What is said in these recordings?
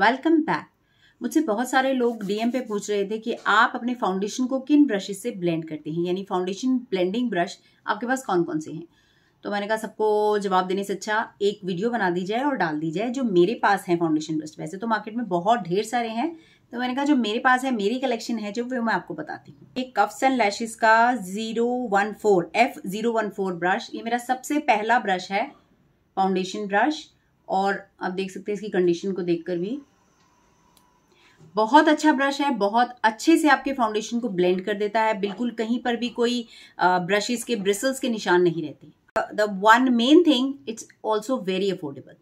Welcome back मुझसे बहुत सारे लोग डीएम पे पूछ रहे थे कि आप अपने फाउंडेशन को किन ब्रशेस से ब्लेंड करते हैं यानी फाउंडेशन ब्लेंडिंग ब्रश आपके पास कौन कौन से हैं तो मैंने कहा सबको जवाब देने से अच्छा एक वीडियो बना दी जाए और डाल दी जाए जो मेरे पास है फाउंडेशन ब्रश वैसे तो मार्केट में बहुत ढेर सारे हैं तो मैंने कहा जो मेरे पास है मेरी कलेक्शन है जो वो मैं आपको बताती हूँ एक कफ्स एंड लैशेज का zero one four F zero one four brush ये मेरा सबसे पहला ब्रश है फाउंडेशन ब्रश और आप देख सकते हैं इसकी कंडीशन को देखकर भी बहुत अच्छा ब्रश है बहुत अच्छे से आपके फाउंडेशन को ब्लेंड कर देता है बिल्कुल कहीं पर भी कोई ब्रशेस के ब्रिसल्स के निशान नहीं रहते the one main thing it's also very affordable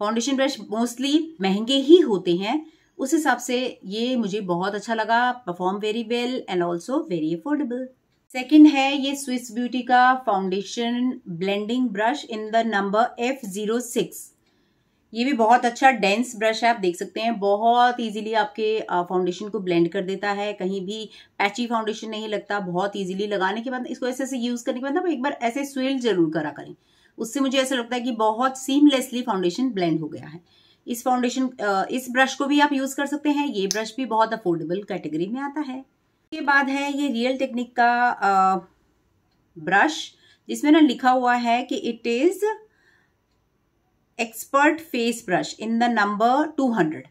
foundation brush mostly महंगे ही होते हैं उस हिसाब से ये मुझे बहुत अच्छा लगा perform very well and also very affordable second है ये स्विस ब्यूटी का foundation blending brush in the number F zero six ये भी बहुत अच्छा डेंस ब्रश है आप देख सकते हैं बहुत इजीली आपके फाउंडेशन को ब्लेंड कर देता है कहीं भी पैची फाउंडेशन नहीं लगता बहुत इजीली लगाने के बाद इसको ऐसे ऐसे यूज़ करने के बाद एक बार ऐसे स्वेल जरूर करा करें उससे मुझे ऐसा लगता है कि बहुत सीमलेसली फाउंडेशन ब्लेंड हो गया है इस फाउंडेशन इस ब्रश को भी आप यूज़ कर सकते हैं ये ब्रश भी बहुत अफोर्डेबल कैटेगरी में आता है इसके बाद है ये रियल टेक्निक का ब्रश जिसमें ना लिखा हुआ है कि it is expert face brush in the number two hundred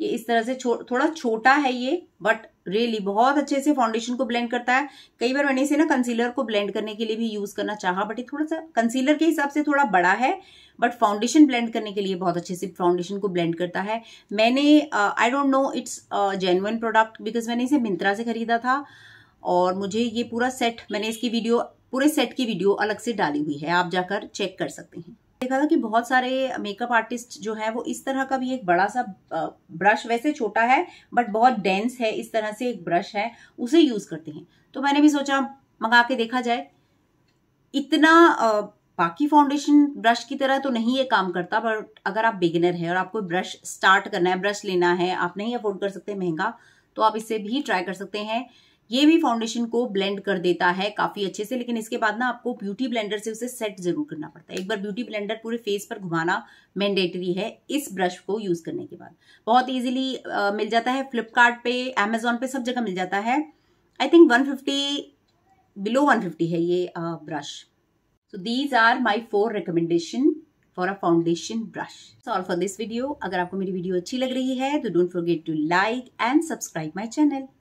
ये इस तरह से छो, थोड़ा छोटा है ये बट रियली really, बहुत अच्छे से फाउंडेशन को ब्लेंड करता है कई बार मैंने इसे ना कंसीलर को ब्लेंड करने के लिए भी यूज करना चाहा बट ये थोड़ा सा कंसीलर के हिसाब से थोड़ा बड़ा है बट फाउंडेशन ब्लेंड करने के लिए बहुत अच्छे से फाउंडेशन को ब्लेंड करता है मैंने I don't know it's genuine product because मैंने इसे मिंत्रा से खरीदा था और मुझे ये पूरा सेट मैंने इसकी वीडियो पूरे सेट की वीडियो अलग से डाली हुई है आप जाकर चेक कर सकते हैं देखा था कि बहुत सारे मेकअप आर्टिस्ट जो है वो इस तरह का भी एक बड़ा सा ब्रश वैसे छोटा है बट बहुत डेंस है इस तरह से एक ब्रश है उसे यूज़ करते हैं तो मैंने भी सोचा मंगा के देखा जाए इतना बाकी फाउंडेशन ब्रश की तरह तो नहीं ये काम करता बट अगर आप बिगिनर है और आपको ब्रश स्टार्ट करना है ब्रश लेना है आप नहीं अफोर्ड कर सकते महंगा तो आप इसे भी ट्राई कर सकते हैं ये भी फाउंडेशन को ब्लेंड कर देता है काफी अच्छे से लेकिन इसके बाद ना आपको ब्यूटी ब्लेंडर से उसे सेट जरूर करना पड़ता है एक बार ब्यूटी ब्लेंडर पूरे फेस पर घुमाना मैंडेटरी है इस ब्रश को यूज करने के बाद बहुत ईजिली मिल जाता है फ्लिपकार्ट पे पे सब जगह मिल जाता है I think one below one है ये brush so these are my four recommendation for a foundation brush. That's all for this video. अगर आपको मेरी वीडियो अच्छी लग रही है तो don't forget to like and subscribe my channel.